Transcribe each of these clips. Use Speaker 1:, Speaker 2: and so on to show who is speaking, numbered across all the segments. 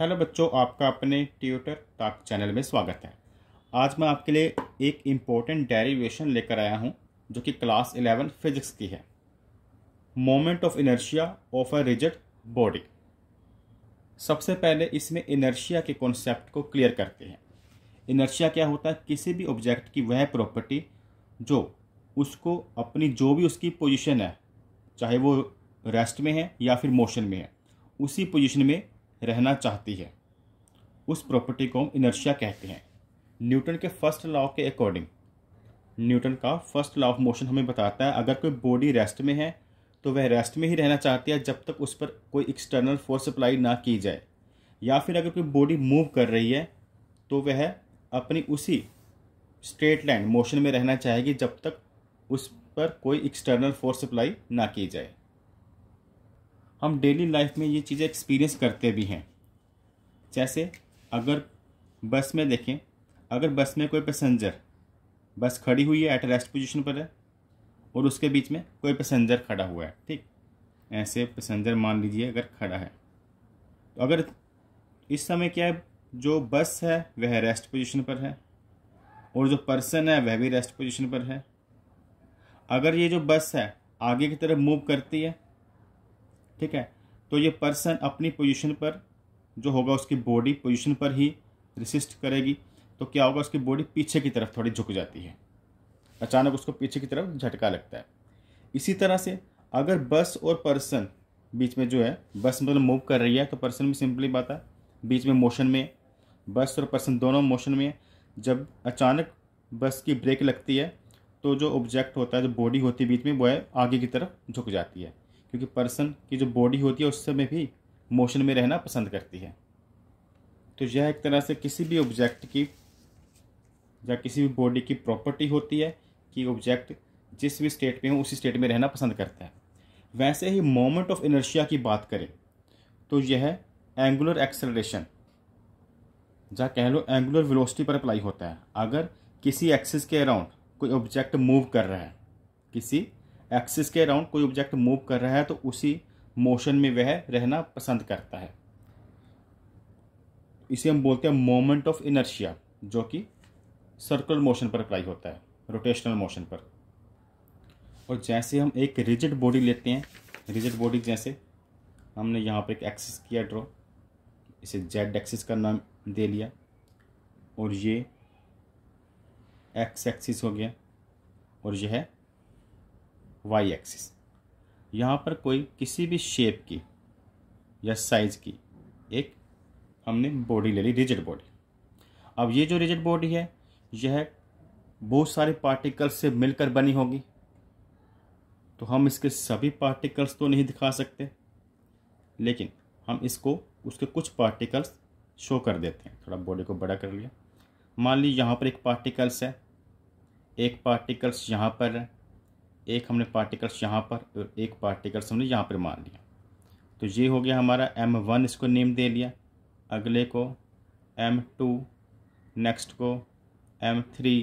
Speaker 1: hello बच्चों आपका अपने ट्यूटर टाक चैनल में स्वागत है आज मैं आपके लिए एक इम्पोर्टेंट डेरिवेशन लेकर आया हूँ जो कि क्लास इलेवन फिजिक्स की है moment of inertia of a rigid body सबसे पहले इसमें इनर्शिया के कॉन्सेप्ट को क्लियर करते हैं इनर्शिया क्या होता है किसी भी ऑब्जेक्ट की वह प्रॉपर्टी जो उसको अपनी जो भी उसकी पोजिशन है चाहे वो रेस्ट में है या फिर मोशन में है उसी पोजिशन में रहना चाहती है उस प्रॉपर्टी को हम इनर्शिया कहते हैं न्यूटन के फर्स्ट लॉ के अकॉर्डिंग न्यूटन का फर्स्ट लॉ ऑफ मोशन हमें बताता है अगर कोई बॉडी रेस्ट में है तो वह रेस्ट में ही रहना चाहती है जब तक उस पर कोई एक्सटर्नल फोर्स अप्लाई ना की जाए या फिर अगर कोई बॉडी मूव कर रही है तो वह अपनी उसी स्ट्रेट लाइन मोशन में रहना चाहेगी जब तक उस पर कोई एक्सटर्नल फोर्स अप्लाई ना की जाए हम डेली लाइफ में ये चीज़ें एक्सपीरियंस करते भी हैं जैसे अगर बस में देखें अगर बस में कोई पैसेंजर बस खड़ी हुई है एट रेस्ट पोजिशन पर है और उसके बीच में कोई पैसेंजर खड़ा हुआ है ठीक ऐसे पैसेंजर मान लीजिए अगर खड़ा है तो अगर इस समय क्या है जो बस है वह रेस्ट पोजीशन पर है और जो पर्सन है वह भी रेस्ट पोजीशन पर है अगर ये जो बस है आगे की तरफ मूव करती है ठीक है तो ये पर्सन अपनी पोजीशन पर जो होगा उसकी बॉडी पोजीशन पर ही रिसिस्ट करेगी तो क्या होगा उसकी बॉडी पीछे की तरफ थोड़ी झुक जाती है अचानक उसको पीछे की तरफ झटका लगता है इसी तरह से अगर बस और पर्सन बीच में जो है बस मतलब मूव कर रही है तो पर्सन भी सिंपली बात है बीच में मोशन में बस और पर्सन दोनों मोशन में जब अचानक बस की ब्रेक लगती है तो जो ऑब्जेक्ट होता है जो बॉडी होती है बीच में वो है आगे की तरफ झुक जाती है क्योंकि पर्सन की जो बॉडी होती है उस समय भी मोशन में रहना पसंद करती है तो यह एक तरह से किसी भी ऑब्जेक्ट की या किसी भी बॉडी की प्रॉपर्टी होती है कि ऑब्जेक्ट जिस भी स्टेट में हो उसी स्टेट में रहना पसंद करता है वैसे ही मोमेंट ऑफ इनर्शिया की बात करें तो यह एंगुलर एक्सेलरेशन जहाँ कह लो एंगुलर वेलोसिटी पर अप्लाई होता है अगर किसी एक्सिस के अराउंड कोई ऑब्जेक्ट मूव कर रहा है किसी एक्सिस के अराउंड कोई ऑब्जेक्ट मूव कर रहा है तो उसी मोशन में वह रहना पसंद करता है इसे हम बोलते हैं मोमेंट ऑफ इनर्शिया जो कि सर्कुलर मोशन पर अप्लाई होता है रोटेशनल मोशन पर और जैसे हम एक रिजिड बॉडी लेते हैं रिजिड बॉडी जैसे हमने यहाँ पर एक एक्सिस किया ड्रॉ इसे जेड एक्सिस का नाम दे लिया और ये एक्स एक्सिस हो गया और यह वाई एक्सिस यहाँ पर कोई किसी भी शेप की या साइज़ की एक हमने बॉडी ले ली रिजिड बॉडी अब ये जो रिजिड बॉडी है यह बहुत सारे पार्टिकल्स से मिलकर बनी होगी तो हम इसके सभी पार्टिकल्स तो नहीं दिखा सकते लेकिन हम इसको उसके कुछ पार्टिकल्स शो कर देते हैं थोड़ा बॉडी को बड़ा कर लिया मान ली यहाँ पर एक पार्टिकल्स है एक पार्टिकल्स यहाँ पर है एक हमने पार्टिकल्स यहाँ पर और एक पार्टिकल्स हमने यहाँ पर मान लिया तो ये हो गया हमारा एम वन इसको नेम दे लिया अगले को एम टू नेक्स्ट को एम थ्री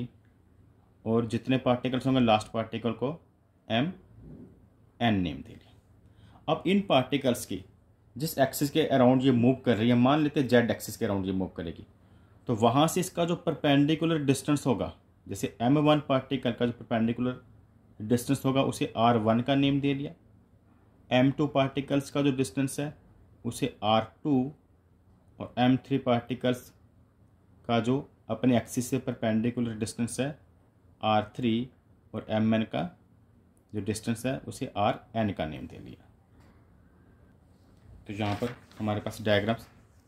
Speaker 1: और जितने पार्टिकल्स होंगे लास्ट पार्टिकल को एम एन नेम दे लिया अब इन पार्टिकल्स की जिस एक्सिस के अराउंड ये मूव कर रही है मान लेते हैं जेड एक्सिस के अराउंड ये मूव करेगी तो वहाँ से इसका जो परपेंडिकुलर डिस्टेंस होगा जैसे एम वन पार्टिकल का जो परपेंडिकुलर डिस्टेंस होगा उसे आर वन का नेम दे दिया एम टू पार्टिकल्स का जो डिस्टेंस है उसे आर टू और एम थ्री पार्टिकल्स का जो अपने एक्सिस से परपेंडिकुलर डिस्टेंस है आर थ्री और एम एन का जो डिस्टेंस है उसे आर एन का नेम दे लिया तो यहाँ पर हमारे पास डायग्राम्स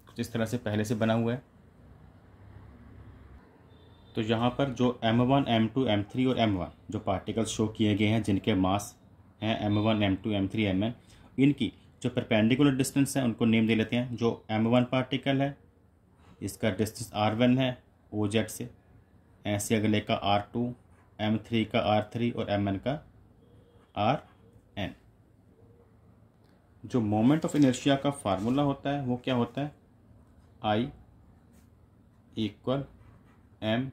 Speaker 1: कुछ इस तरह से पहले से बना हुआ है तो यहाँ पर जो M one M two M three और एम वन जो पार्टिकल्स शो किए गए हैं जिनके मास हैं M one M two M three M N इनकी जो परपेंडिकुलर डिस्टेंस है उनको नेम दे लेते हैं जो एम वन पार्टिकल है इसका डिस्टेंस आर वन है ओ जेड से ऐसे अगले का आर टू एम थ्री का आर थ्री और एम एन का आर एन जो मोमेंट ऑफ इनर्शिया का फार्मूला होता है वो क्या होता है I equal M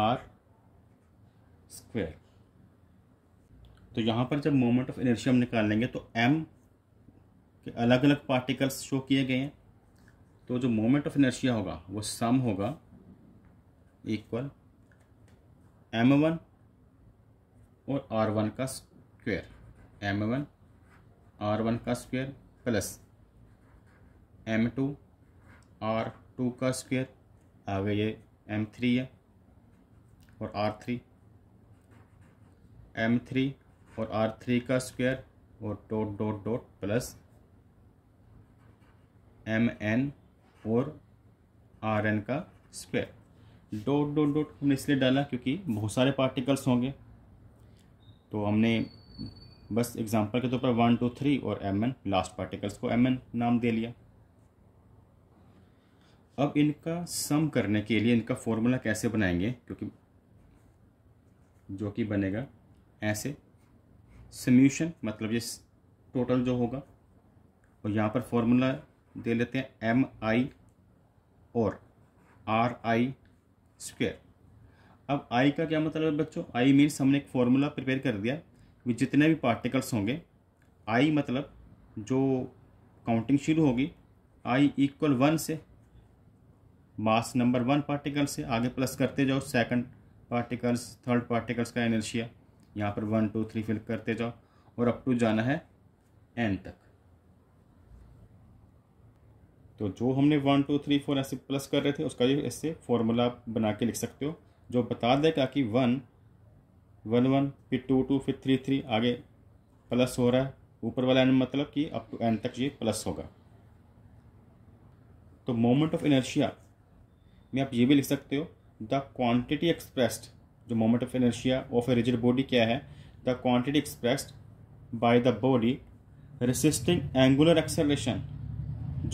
Speaker 1: R square तो यहाँ पर जब मोमेंट ऑफ इनर्शिया हम निकालेंगे तो एम के अलग अलग पार्टिकल्स शो किए गए हैं तो जो मोमेंट ऑफ इनर्शिया होगा वो सम होगा इक्वल एम वन और आर वन का square M one R one का square plus M two R two का स्क्वेयर आगे ये एम थ्री है और आर थ्री एम थ्री और आर थ्री का स्क्वायर और dot dot dot plus M N और आर एन का स्क्वायर डॉट डॉट डॉट हमने इसलिए डाला क्योंकि बहुत सारे पार्टिकल्स होंगे तो हमने बस एग्जांपल के तौर तो पर वन टू थ्री और एम एन लास्ट पार्टिकल्स को एम एन नाम दे लिया अब इनका सम करने के लिए इनका फॉर्मूला कैसे बनाएंगे क्योंकि जो कि बनेगा ऐसे सम्यूशन मतलब ये टोटल जो होगा और यहाँ पर फॉर्मूला दे लेते हैं एम आई और आर आई स्क्वेयर अब आई का क्या मतलब है बच्चों आई मीन्स हमने एक फॉर्मूला प्रिपेयर कर दिया कि जितने भी पार्टिकल्स होंगे आई मतलब जो काउंटिंग शुरू होगी आई इक्वल वन से मास नंबर वन पार्टिकल से आगे प्लस करते जाओ सेकंड पार्टिकल्स थर्ड पार्टिकल्स का एनर्शिया यहाँ पर वन टू थ्री फिल करते जाओ और अप टू जाना है एन तक तो जो हमने वन टू थ्री फोर ऐसे प्लस कर रहे थे उसका ये ऐसे फॉर्मूला आप बना के लिख सकते हो जो बता देगा कि वन वन वन फिर टू टू फिर थ्री थ्री आगे प्लस हो रहा है ऊपर वाला एन मतलब कि अप टू एन तक ये प्लस होगा तो मोमेंट ऑफ इनर्शिया में आप ये भी लिख सकते हो द क्वान्टिटी एक्सप्रेस्ड जो moment of inertia of a rigid body क्या है the quantity expressed by the body resisting angular acceleration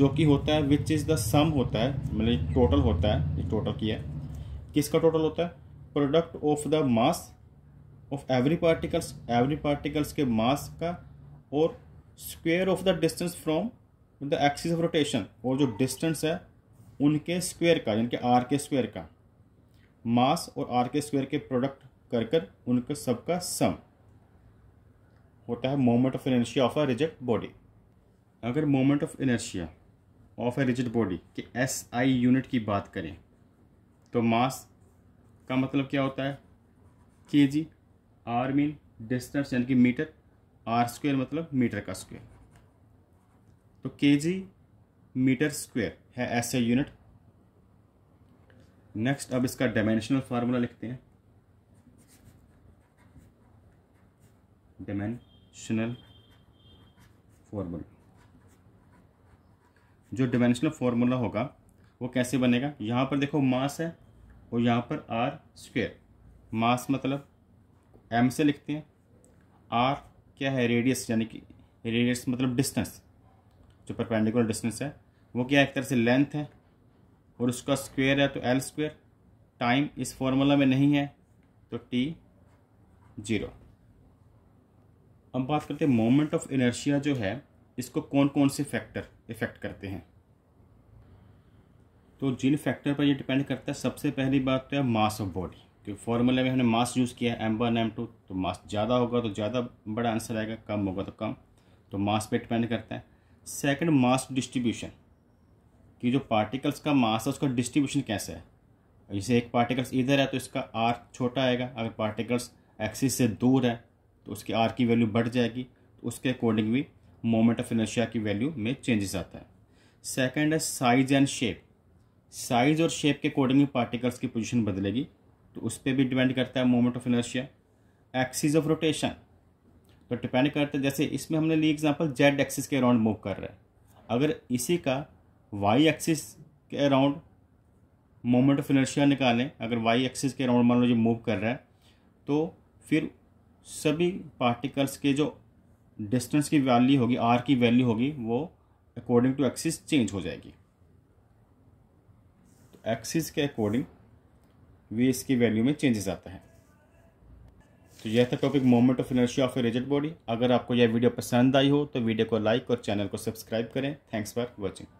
Speaker 1: जो कि होता है विच इज़ द सम होता है मतलब टोटल होता है ये टोटल की है किसका टोटल होता है product of the mass of every particles every particles के मास का और square of the distance from the axis of rotation और जो डिस्टेंस है उनके स्क्वेयर का यानी कि आर के स्क्वेयर का मास और आर के स्क्वायर के प्रोडक्ट कर कर उनका सबका सम होता है moment of inertia of a rigid body अगर moment of inertia of a rigid body के एस आई यूनिट की बात करें तो मास का मतलब क्या होता है के जी आर मीन डिस्टेंस यानी कि मीटर आर स्क्वायर मतलब मीटर का स्क्वायर तो के जी मीटर स्क्वायर है एस आई यूनिट नेक्स्ट अब इसका डायमेंशनल फार्मूला लिखते हैं डायमेंशनल फार्मूला जो डायमेंशनल फार्मूला होगा वो कैसे बनेगा यहाँ पर देखो मास है और यहाँ पर आर स्क्वेयर मास मतलब एम से लिखते हैं आर क्या है रेडियस यानी कि रेडियस मतलब डिस्टेंस जो परपेंडिकुलर डिस्टेंस है वो क्या एक तरह से लेंथ है और उसका स्क्वायर है तो एल स्क्वेयर टाइम इस फॉर्मूला में नहीं है तो टी जीरो अब बात करते हैं मोमेंट ऑफ इनर्शिया जो है इसको कौन कौन से फैक्टर इफेक्ट करते हैं तो जिन फैक्टर पर ये डिपेंड करता है सबसे पहली बात तो है मास ऑफ बॉडी क्योंकि फॉर्मूले में हमने मास यूज़ किया है एम वन एम टू तो मास ज़्यादा होगा तो ज़्यादा बड़ा आंसर आएगा कम होगा तो कम तो मास पे डिपेंड करता है सेकंड मास डिस्ट्रीब्यूशन कि जो पार्टिकल्स का मास है उसका डिस्ट्रीब्यूशन कैसे है जैसे एक पार्टिकल्स इधर है तो इसका आर छोटा आएगा अगर पार्टिकल्स एक्सिस से दूर है तो उसकी आर की वैल्यू बढ़ जाएगी तो उसके अकॉर्डिंग भी मोमेंट ऑफ इनर्शिया की वैल्यू में चेंजेस आता है सेकंड है साइज एंड शेप साइज और शेप के अकॉर्डिंग पार्टिकल्स की पोजिशन बदलेगी तो उस पर भी डिपेंड करता है moment of inertia axis of rotation तो डिपेंड करता है जैसे इसमें हमने ली एग्जांपल जेड एक्सिस के अराउंड मूव कर रहा है अगर इसी का वाई एक्सिस के अराउंड मोमेंट ऑफ इनर्शिया निकालें अगर वाई एक्सिस के अराउंड मान लो जो मूव कर रहा है तो फिर सभी पार्टिकल्स के जो डिस्टेंस की वैल्यू होगी आर की वैल्यू होगी वो अकॉर्डिंग टू एक्सिस चेंज हो जाएगी तो एक्सिस के अकॉर्डिंग वे इसकी वैल्यू में चेंजेस आता है तो यह था topic moment of inertia of a rigid body अगर आपको यह वीडियो पसंद आई हो तो वीडियो को लाइक और चैनल को सब्सक्राइब करें थैंक्स फॉर वॉचिंग